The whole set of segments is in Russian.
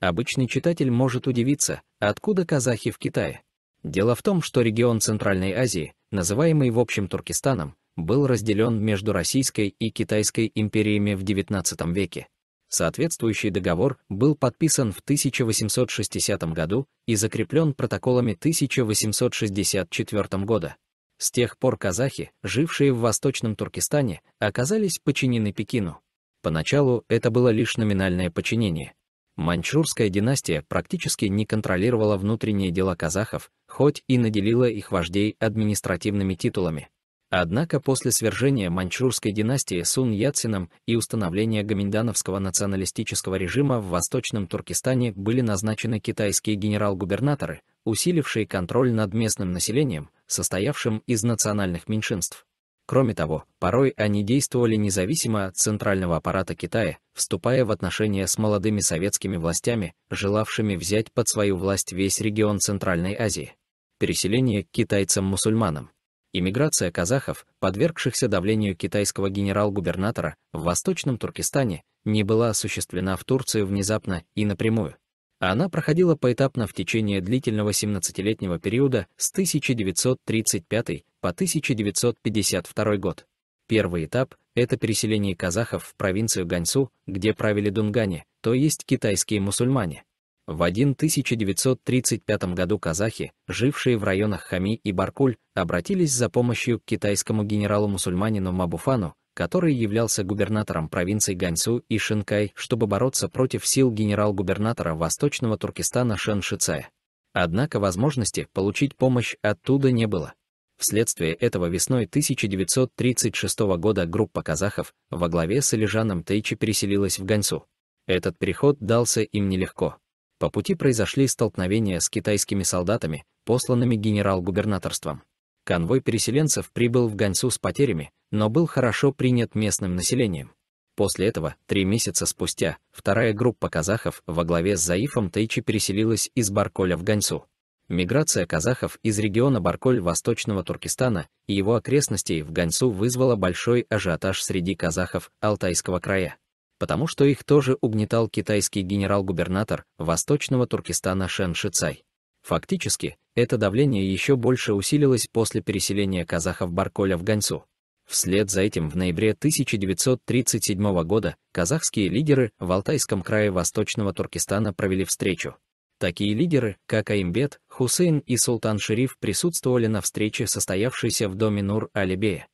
Обычный читатель может удивиться, откуда казахи в Китае. Дело в том, что регион Центральной Азии, называемый в общем Туркестаном, был разделен между Российской и Китайской империями в XIX веке. Соответствующий договор был подписан в 1860 году и закреплен протоколами 1864 года. С тех пор казахи, жившие в Восточном Туркестане, оказались подчинены Пекину. Поначалу это было лишь номинальное подчинение. Маньчжурская династия практически не контролировала внутренние дела казахов, хоть и наделила их вождей административными титулами. Однако после свержения маньчжурской династии Сун Яцином и установления гоминдановского националистического режима в Восточном Туркестане были назначены китайские генерал-губернаторы, усилившие контроль над местным населением, состоявшим из национальных меньшинств. Кроме того, порой они действовали независимо от центрального аппарата Китая, вступая в отношения с молодыми советскими властями, желавшими взять под свою власть весь регион Центральной Азии. Переселение к китайцам-мусульманам. Иммиграция казахов, подвергшихся давлению китайского генерал-губернатора в Восточном Туркестане, не была осуществлена в Турции внезапно и напрямую. Она проходила поэтапно в течение длительного 17-летнего периода с 1935 по 1952 год. Первый этап — это переселение казахов в провинцию Ганьсу, где правили дунгане, то есть китайские мусульмане. В 1935 году казахи, жившие в районах Хами и Баркуль, обратились за помощью к китайскому генералу-мусульманину Мабуфану, который являлся губернатором провинций Ганьсу и Шинкай, чтобы бороться против сил генерал-губернатора Восточного Туркестана Шен Шицая. Однако возможности получить помощь оттуда не было. Вследствие этого весной 1936 года группа казахов во главе с Алижаном Тейчи переселилась в Ганьсу. Этот переход дался им нелегко. По пути произошли столкновения с китайскими солдатами, посланными генерал-губернаторством. Конвой переселенцев прибыл в Ганьсу с потерями, но был хорошо принят местным населением. После этого, три месяца спустя, вторая группа казахов во главе с Заифом Тейчи переселилась из Барколя в Ганьсу. Миграция казахов из региона Барколь Восточного Туркестана и его окрестностей в Ганьсу вызвала большой ажиотаж среди казахов Алтайского края, потому что их тоже угнетал китайский генерал-губернатор Восточного Туркестана Шен Шицай. Фактически, это давление еще больше усилилось после переселения казахов Барколя в Ганьсу. Вслед за этим в ноябре 1937 года казахские лидеры в Алтайском крае Восточного Туркестана провели встречу. Такие лидеры, как Аимбет, Хусейн и Султан Шериф присутствовали на встрече, состоявшейся в доме Нур-Алибея.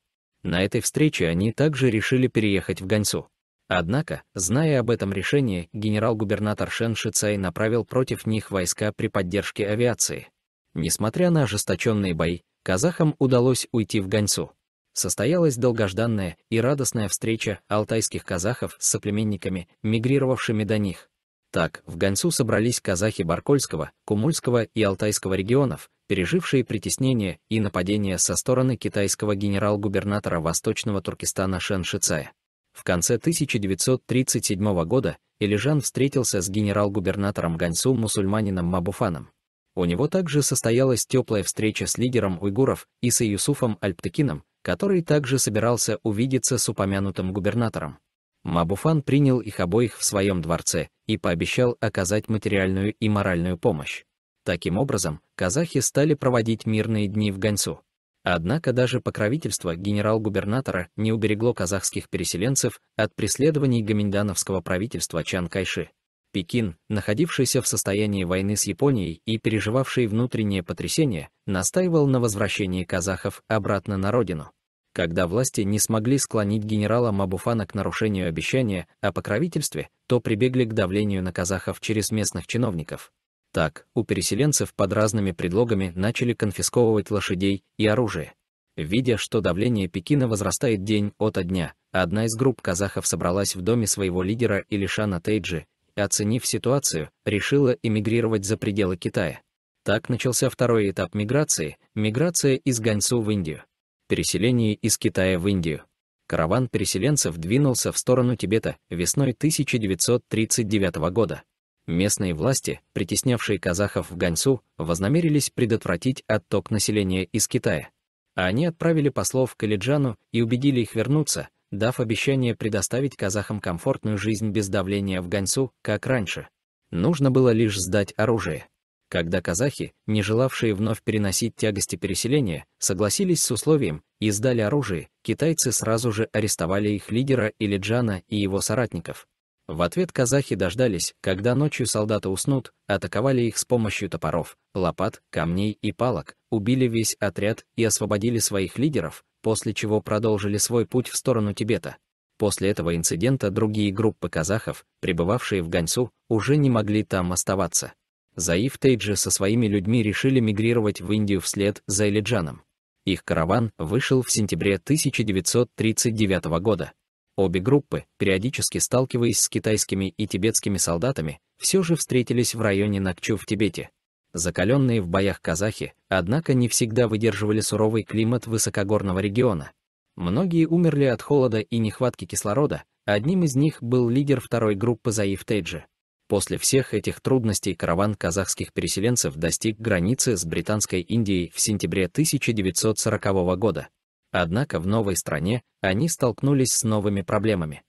На этой встрече они также решили переехать в Ганьсу. Однако, зная об этом решении, генерал-губернатор Шен Шицай направил против них войска при поддержке авиации. Несмотря на ожесточенные бои, казахам удалось уйти в Ганьсу состоялась долгожданная и радостная встреча алтайских казахов с соплеменниками, мигрировавшими до них. Так, в Гонсу собрались казахи Баркольского, Кумульского и Алтайского регионов, пережившие притеснение и нападение со стороны китайского генерал-губернатора Восточного Туркестана Шен Шицая. В конце 1937 года Элижан встретился с генерал-губернатором Гонсу мусульманином Мабуфаном. У него также состоялась теплая встреча с лидером уйгуров Иса Юсуфом Альптыкином, который также собирался увидеться с упомянутым губернатором. Мабуфан принял их обоих в своем дворце и пообещал оказать материальную и моральную помощь. Таким образом, казахи стали проводить мирные дни в Ганьсу. Однако даже покровительство генерал-губернатора не уберегло казахских переселенцев от преследований гоминдановского правительства Чан Кайши. Пекин, находившийся в состоянии войны с Японией и переживавший внутреннее потрясение, настаивал на возвращении казахов обратно на родину. Когда власти не смогли склонить генерала Мабуфана к нарушению обещания о покровительстве, то прибегли к давлению на казахов через местных чиновников. Так, у переселенцев под разными предлогами начали конфисковывать лошадей и оружие. Видя, что давление Пекина возрастает день ото дня, одна из групп казахов собралась в доме своего лидера Илишана Тейджи и, оценив ситуацию, решила эмигрировать за пределы Китая. Так начался второй этап миграции – миграция из Ганьсу в Индию. Переселение из Китая в Индию. Караван переселенцев двинулся в сторону Тибета весной 1939 года. Местные власти, притеснявшие казахов в Ганьсу, вознамерились предотвратить отток населения из Китая. А они отправили послов к Калиджану и убедили их вернуться, дав обещание предоставить казахам комфортную жизнь без давления в Гонсу, как раньше. Нужно было лишь сдать оружие. Когда казахи, не желавшие вновь переносить тягости переселения, согласились с условием и сдали оружие, китайцы сразу же арестовали их лидера Илиджана и его соратников. В ответ казахи дождались, когда ночью солдаты уснут, атаковали их с помощью топоров, лопат, камней и палок, убили весь отряд и освободили своих лидеров, после чего продолжили свой путь в сторону Тибета. После этого инцидента другие группы казахов, пребывавшие в Ганьсу, уже не могли там оставаться. Заив Тейджи со своими людьми решили мигрировать в Индию вслед за Элиджаном. Их караван вышел в сентябре 1939 года. Обе группы, периодически сталкиваясь с китайскими и тибетскими солдатами, все же встретились в районе Накчу в Тибете. Закаленные в боях казахи, однако, не всегда выдерживали суровый климат высокогорного региона. Многие умерли от холода и нехватки кислорода, одним из них был лидер второй группы Заив Тейджи. После всех этих трудностей караван казахских переселенцев достиг границы с Британской Индией в сентябре 1940 года. Однако в новой стране они столкнулись с новыми проблемами.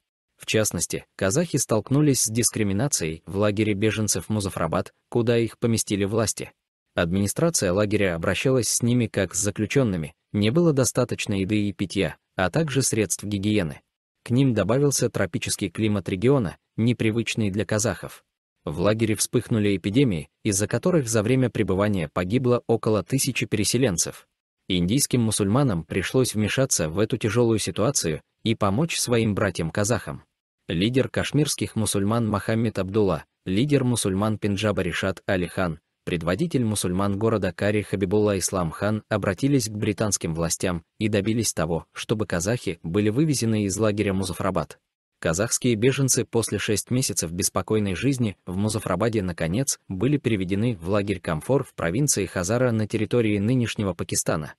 В частности, казахи столкнулись с дискриминацией в лагере беженцев Музафрабад, куда их поместили власти. Администрация лагеря обращалась с ними как с заключенными, не было достаточно еды и питья, а также средств гигиены. К ним добавился тропический климат региона, непривычный для казахов. В лагере вспыхнули эпидемии, из-за которых за время пребывания погибло около тысячи переселенцев. Индийским мусульманам пришлось вмешаться в эту тяжелую ситуацию и помочь своим братьям-казахам лидер кашмирских мусульман Мохаммед Абдулла, лидер мусульман Пенджаба Ришат Али Хан, предводитель мусульман города Кари Хабибулла Ислам Хан обратились к британским властям и добились того, чтобы казахи были вывезены из лагеря Музафрабад. Казахские беженцы после 6 месяцев беспокойной жизни в Музафрабаде наконец были переведены в лагерь Комфор в провинции Хазара на территории нынешнего Пакистана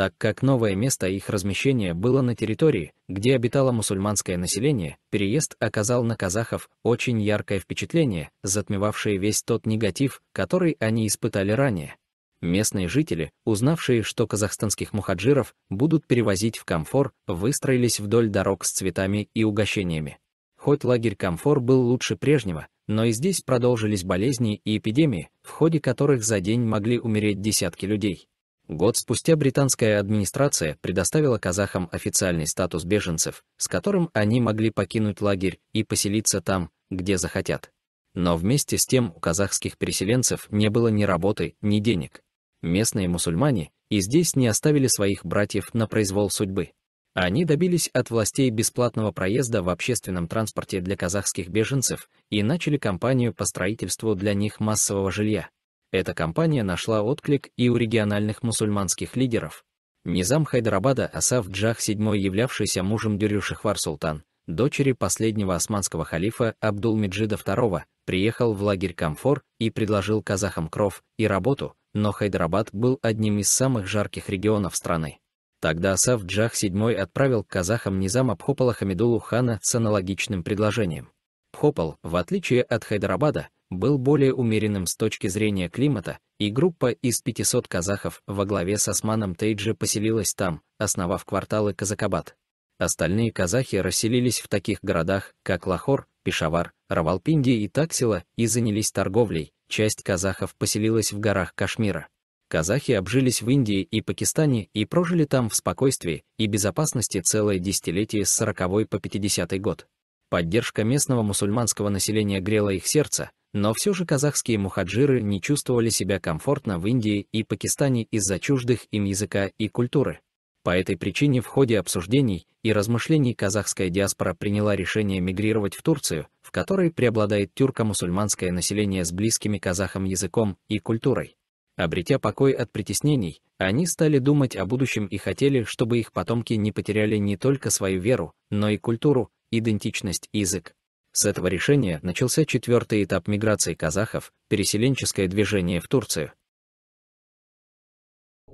так как новое место их размещения было на территории, где обитало мусульманское население, переезд оказал на казахов очень яркое впечатление, затмевавшее весь тот негатив, который они испытали ранее. Местные жители, узнавшие, что казахстанских мухаджиров будут перевозить в Комфор, выстроились вдоль дорог с цветами и угощениями. Хоть лагерь Комфор был лучше прежнего, но и здесь продолжились болезни и эпидемии, в ходе которых за день могли умереть десятки людей. Год спустя британская администрация предоставила казахам официальный статус беженцев, с которым они могли покинуть лагерь и поселиться там, где захотят. Но вместе с тем у казахских переселенцев не было ни работы, ни денег. Местные мусульмане и здесь не оставили своих братьев на произвол судьбы. Они добились от властей бесплатного проезда в общественном транспорте для казахских беженцев и начали кампанию по строительству для них массового жилья. Эта кампания нашла отклик и у региональных мусульманских лидеров. Низам Хайдарабада Асав Джах VII, являвшийся мужем Дюрюшихвар Султан, дочери последнего османского халифа Абдул-Меджида II, приехал в лагерь Камфор и предложил казахам кров и работу, но Хайдарабад был одним из самых жарких регионов страны. Тогда Асав Джах VII отправил к казахам низам Абхопала Хамидулу хана с аналогичным предложением. Пхопал, в отличие от Хайдарабада, был более умеренным с точки зрения климата, и группа из 500 казахов во главе с Османом Тейджи поселилась там, основав кварталы Казакабад. Остальные казахи расселились в таких городах, как Лахор, Пешавар, Равалпинди и Таксила, и занялись торговлей, часть казахов поселилась в горах Кашмира. Казахи обжились в Индии и Пакистане и прожили там в спокойствии и безопасности целое десятилетие с 40 по 50 год. Поддержка местного мусульманского населения грела их сердце, но все же казахские мухаджиры не чувствовали себя комфортно в Индии и Пакистане из-за чуждых им языка и культуры. По этой причине в ходе обсуждений и размышлений казахская диаспора приняла решение мигрировать в Турцию, в которой преобладает тюрко-мусульманское население с близкими казахам языком и культурой. Обретя покой от притеснений, они стали думать о будущем и хотели, чтобы их потомки не потеряли не только свою веру, но и культуру, идентичность и язык. С этого решения начался четвертый этап миграции казахов, переселенческое движение в Турцию.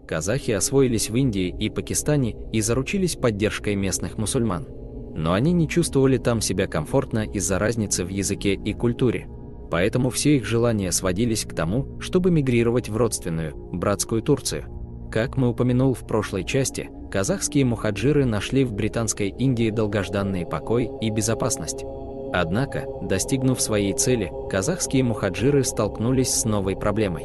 Казахи освоились в Индии и Пакистане и заручились поддержкой местных мусульман. Но они не чувствовали там себя комфортно из-за разницы в языке и культуре. Поэтому все их желания сводились к тому, чтобы мигрировать в родственную, братскую Турцию. Как мы упомянул в прошлой части, казахские мухаджиры нашли в британской Индии долгожданный покой и безопасность. Однако, достигнув своей цели, казахские мухаджиры столкнулись с новой проблемой.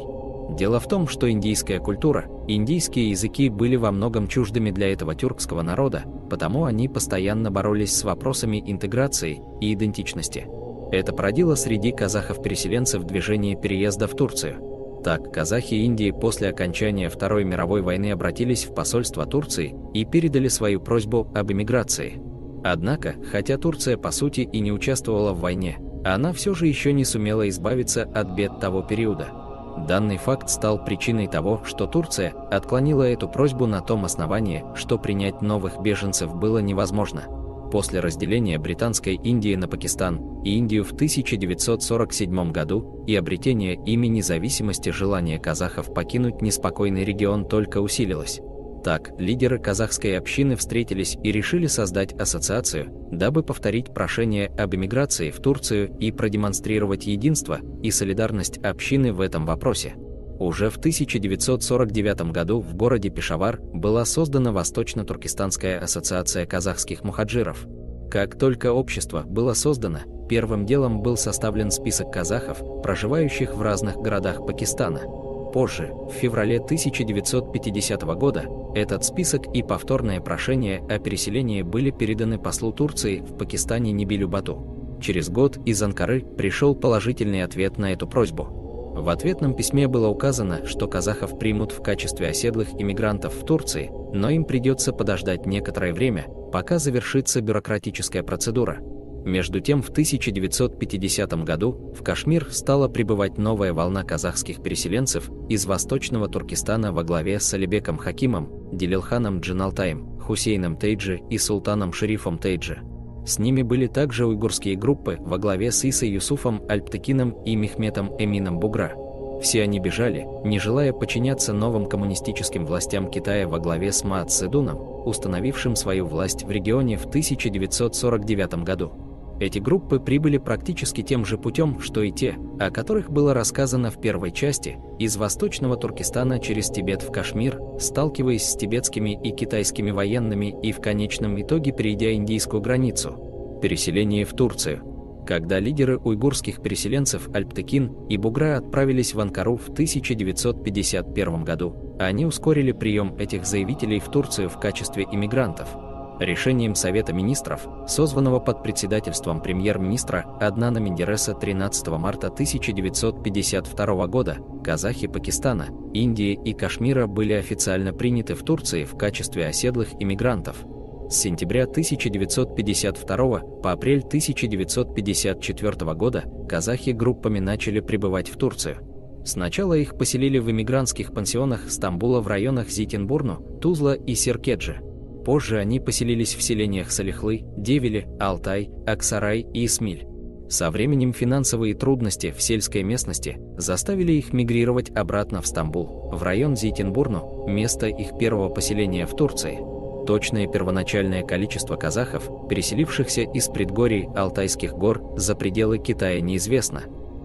Дело в том, что индийская культура, индийские языки были во многом чуждыми для этого тюркского народа, потому они постоянно боролись с вопросами интеграции и идентичности. Это породило среди казахов-переселенцев движение переезда в Турцию. Так, казахи Индии после окончания Второй мировой войны обратились в посольство Турции и передали свою просьбу об эмиграции – Однако, хотя Турция по сути и не участвовала в войне, она все же еще не сумела избавиться от бед того периода. Данный факт стал причиной того, что Турция отклонила эту просьбу на том основании, что принять новых беженцев было невозможно. После разделения Британской Индии на Пакистан и Индию в 1947 году и обретения ими независимости желание казахов покинуть неспокойный регион только усилилось. Так, лидеры казахской общины встретились и решили создать ассоциацию, дабы повторить прошение об эмиграции в Турцию и продемонстрировать единство и солидарность общины в этом вопросе. Уже в 1949 году в городе Пешавар была создана Восточно-Туркестанская ассоциация казахских мухаджиров. Как только общество было создано, первым делом был составлен список казахов, проживающих в разных городах Пакистана – Позже, в феврале 1950 года, этот список и повторное прошение о переселении были переданы послу Турции в Пакистане Небилю Бату. Через год из Анкары пришел положительный ответ на эту просьбу. В ответном письме было указано, что казахов примут в качестве оседлых иммигрантов в Турции, но им придется подождать некоторое время, пока завершится бюрократическая процедура, между тем в 1950 году в Кашмир стала прибывать новая волна казахских переселенцев из восточного Туркестана во главе с Алибеком Хакимом, Делилханом Джиналтаем, Хусейном Тейджи и Султаном Шерифом Тейджи. С ними были также уйгурские группы во главе с Исой Юсуфом Альптыкином и Мехметом Эмином Бугра. Все они бежали, не желая подчиняться новым коммунистическим властям Китая во главе с Ма Цзэдуном, установившим свою власть в регионе в 1949 году. Эти группы прибыли практически тем же путем, что и те, о которых было рассказано в первой части, из восточного Туркестана через Тибет в Кашмир, сталкиваясь с тибетскими и китайскими военными и в конечном итоге перейдя индийскую границу. Переселение в Турцию – когда лидеры уйгурских переселенцев Альптыкин и Бугра отправились в Анкару в 1951 году. Они ускорили прием этих заявителей в Турцию в качестве иммигрантов. Решением Совета министров, созванного под председательством премьер-министра Аднана Мендереса 13 марта 1952 года, казахи Пакистана, Индии и Кашмира были официально приняты в Турции в качестве оседлых иммигрантов. С сентября 1952 по апрель 1954 года казахи группами начали прибывать в Турцию. Сначала их поселили в эмигрантских пансионах Стамбула в районах Зитинбурну, Тузла и Серкеджи – Позже они поселились в селениях Салихлы, Девили, Алтай, Аксарай и Исмиль. Со временем финансовые трудности в сельской местности заставили их мигрировать обратно в Стамбул, в район Зитинбурну, место их первого поселения в Турции. Точное первоначальное количество казахов, переселившихся из предгорий Алтайских гор за пределы Китая неизвестно.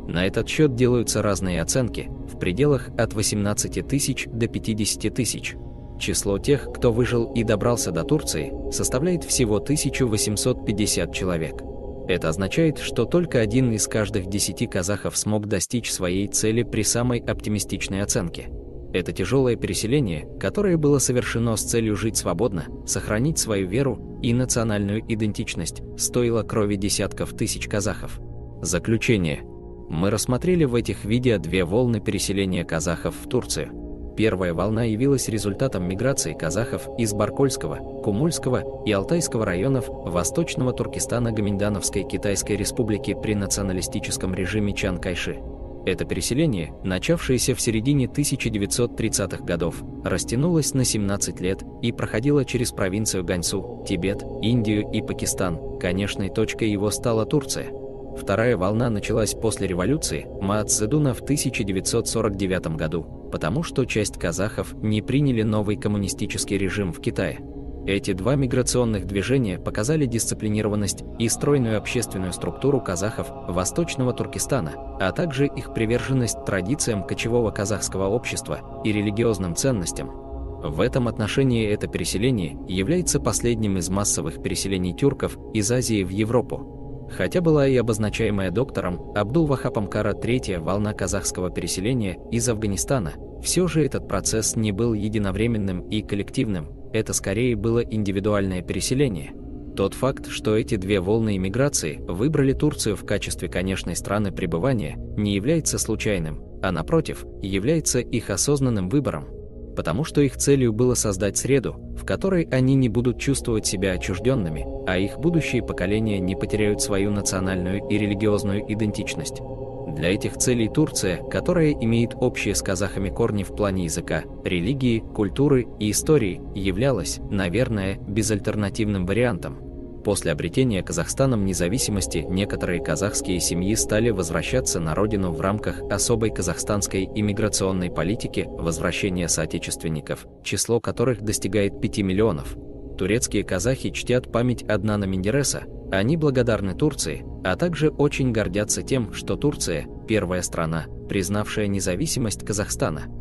На этот счет делаются разные оценки, в пределах от 18 тысяч до 50 тысяч – Число тех, кто выжил и добрался до Турции, составляет всего 1850 человек. Это означает, что только один из каждых десяти казахов смог достичь своей цели при самой оптимистичной оценке. Это тяжелое переселение, которое было совершено с целью жить свободно, сохранить свою веру и национальную идентичность, стоило крови десятков тысяч казахов. Заключение. Мы рассмотрели в этих видео две волны переселения казахов в Турцию – Первая волна явилась результатом миграции казахов из Баркольского, Кумульского и Алтайского районов Восточного Туркестана Гаминдановской Китайской Республики при националистическом режиме Чан Кайши. Это переселение, начавшееся в середине 1930-х годов, растянулось на 17 лет и проходило через провинцию Ганьсу, Тибет, Индию и Пакистан. Конечной точкой его стала Турция – Вторая волна началась после революции Маац в 1949 году, потому что часть казахов не приняли новый коммунистический режим в Китае. Эти два миграционных движения показали дисциплинированность и стройную общественную структуру казахов Восточного Туркестана, а также их приверженность традициям кочевого казахского общества и религиозным ценностям. В этом отношении это переселение является последним из массовых переселений тюрков из Азии в Европу. Хотя была и обозначаемая доктором Абдул-Вахапом Кара третья волна казахского переселения из Афганистана, все же этот процесс не был единовременным и коллективным, это скорее было индивидуальное переселение. Тот факт, что эти две волны иммиграции выбрали Турцию в качестве конечной страны пребывания, не является случайным, а напротив, является их осознанным выбором – потому что их целью было создать среду, в которой они не будут чувствовать себя отчужденными, а их будущие поколения не потеряют свою национальную и религиозную идентичность. Для этих целей Турция, которая имеет общие с казахами корни в плане языка, религии, культуры и истории, являлась, наверное, безальтернативным вариантом – После обретения Казахстаном независимости некоторые казахские семьи стали возвращаться на родину в рамках особой казахстанской иммиграционной политики возвращения соотечественников, число которых достигает 5 миллионов. Турецкие казахи чтят память Аднана Мендереса, они благодарны Турции, а также очень гордятся тем, что Турция – первая страна, признавшая независимость Казахстана –